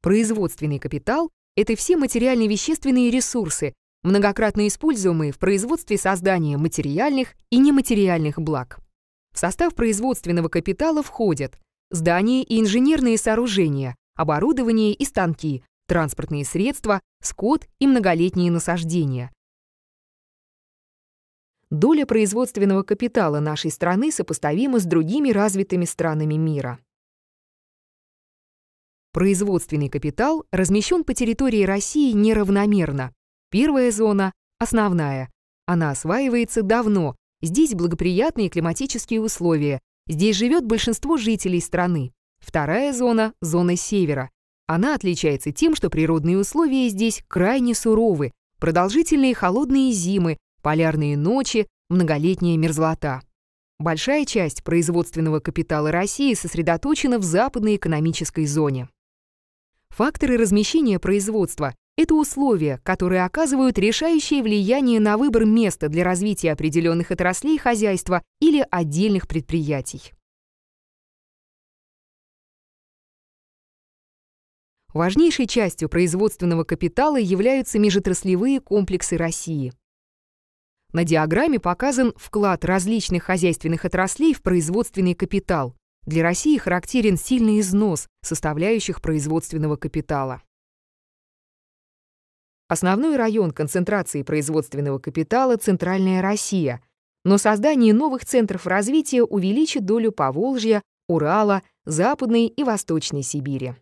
Производственный капитал — это все материально-вещественные ресурсы, многократно используемые в производстве создания материальных и нематериальных благ. В состав производственного капитала входят здания и инженерные сооружения, оборудование и станки, транспортные средства, скот и многолетние насаждения. Доля производственного капитала нашей страны сопоставима с другими развитыми странами мира. Производственный капитал размещен по территории России неравномерно. Первая зона – основная. Она осваивается давно. Здесь благоприятные климатические условия. Здесь живет большинство жителей страны. Вторая зона – зона севера. Она отличается тем, что природные условия здесь крайне суровы. Продолжительные холодные зимы, полярные ночи, многолетняя мерзлота. Большая часть производственного капитала России сосредоточена в западной экономической зоне. Факторы размещения производства – это условия, которые оказывают решающее влияние на выбор места для развития определенных отраслей хозяйства или отдельных предприятий. Важнейшей частью производственного капитала являются межотраслевые комплексы России. На диаграмме показан вклад различных хозяйственных отраслей в производственный капитал. Для России характерен сильный износ составляющих производственного капитала. Основной район концентрации производственного капитала – Центральная Россия, но создание новых центров развития увеличит долю Поволжья, Урала, Западной и Восточной Сибири.